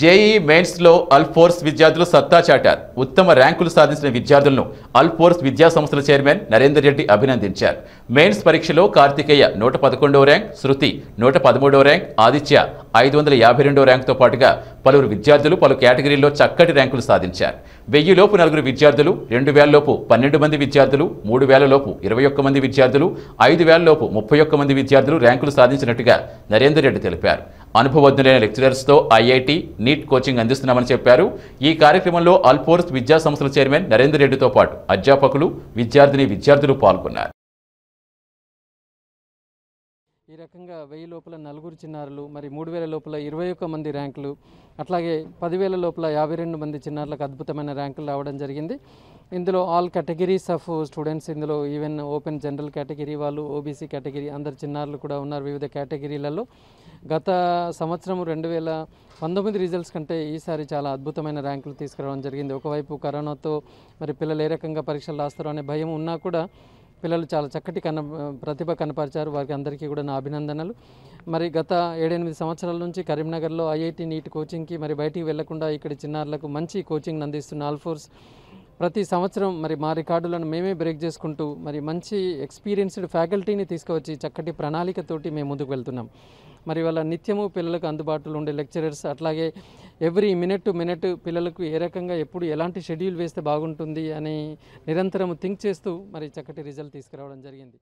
JEE మెయిన్స్లో అల్ఫోర్స్ విద్యార్థులు సత్తా చాటారు ఉత్తమ ర్యాంకులు సాధించిన విద్యార్థులను అల్ఫోర్స్ విద్యాసంస్థల చైర్మన్ నరేందర్ రెడ్డి అభినందించారు మెయిన్స్ పరీక్షలో కార్తికేయ నూట పదకొండవ ర్యాంక్ శృతి నూట పదమూడవ ర్యాంక్ ఆదిత్య ఐదు వందల యాభై రెండవ ర్యాంకుతో పాటుగా పలువురు విద్యార్థులు పలు కేటగిరీల్లో చక్కటి ర్యాంకులు సాధించారు వెయ్యిలోపు నలుగురు విద్యార్థులు రెండు వేలలోపు పన్నెండు మంది విద్యార్థులు మూడు వేలలోపు ఇరవై ఒక్క మంది విద్యార్థులు ఐదు వేలలోపు ముప్పై ఒక్క మంది విద్యార్థులు ర్యాంకులు సాధించినట్టుగా నరేందర్ రెడ్డి తెలిపారు అనుభవజ్ఞులైన లెక్చరర్స్తో ఐఐటి నీట్ కోచింగ్ అందిస్తున్నామని చెప్పారు ఈ కార్యక్రమంలో అల్ఫోర్స్ విద్యా సంస్థల చైర్మన్ నరేందర్ రెడ్డితో పాటు అధ్యాపకులు విద్యార్థిని విద్యార్థులు పాల్గొన్నారు ఈ రకంగా వెయ్యి లోపల నలుగురు చిన్నారులు మరి మూడు వేల లోపల ఇరవై ఒక్క మంది ర్యాంకులు అట్లాగే పదివేల లోపల యాభై రెండు మంది చిన్నారులకు అద్భుతమైన ర్యాంకులు రావడం జరిగింది ఇందులో ఆల్ కేటగిరీస్ ఆఫ్ స్టూడెంట్స్ ఇందులో ఈవెన్ ఓపెన్ జనరల్ కేటగిరీ వాళ్ళు ఓబీసీ కేటగిరీ అందరు చిన్నారులు కూడా ఉన్నారు వివిధ కేటగిరీలలో గత సంవత్సరం రెండు వేల పంతొమ్మిది రిజల్ట్స్ కంటే ఈసారి చాలా అద్భుతమైన ర్యాంకులు తీసుకురావడం జరిగింది ఒకవైపు కరోనాతో మరి పిల్లలు ఏ రకంగా పరీక్షలు రాస్తారో అనే భయం ఉన్నా కూడా పిల్లలు చాలా చక్కటి కన ప్రతిభ కనపరిచారు వారికి అందరికీ కూడా నా అభినందనలు మరి గత ఏడెనిమిది సంవత్సరాల నుంచి కరీంనగర్లో ఐఐటి నీట్ కోచింగ్కి మరి బయటికి వెళ్లకుండా ఇక్కడ చిన్నారులకు మంచి కోచింగ్ అందిస్తున్న ఆల్ఫోర్స్ ప్రతి సంవత్సరం మరి మా రికార్డులను మేమే బ్రేక్ చేసుకుంటూ మరి మంచి ఎక్స్పీరియన్స్డ్ ఫ్యాకల్టీని తీసుకువచ్చి చక్కటి ప్రణాళికతోటి మేము ముందుకు వెళ్తున్నాం మరి వాళ్ళ నిత్యము పిల్లలకు అందుబాటులో ఉండే లెక్చరర్స్ అట్లాగే ఎవ్రీ మినిట్ టు మినిట్ పిల్లలకు ఏ రకంగా ఎప్పుడు ఎలాంటి షెడ్యూల్ వేస్తే బాగుంటుంది అని నిరంతరం థింక్ చేస్తూ మరి చక్కటి రిజల్ట్ తీసుకురావడం జరిగింది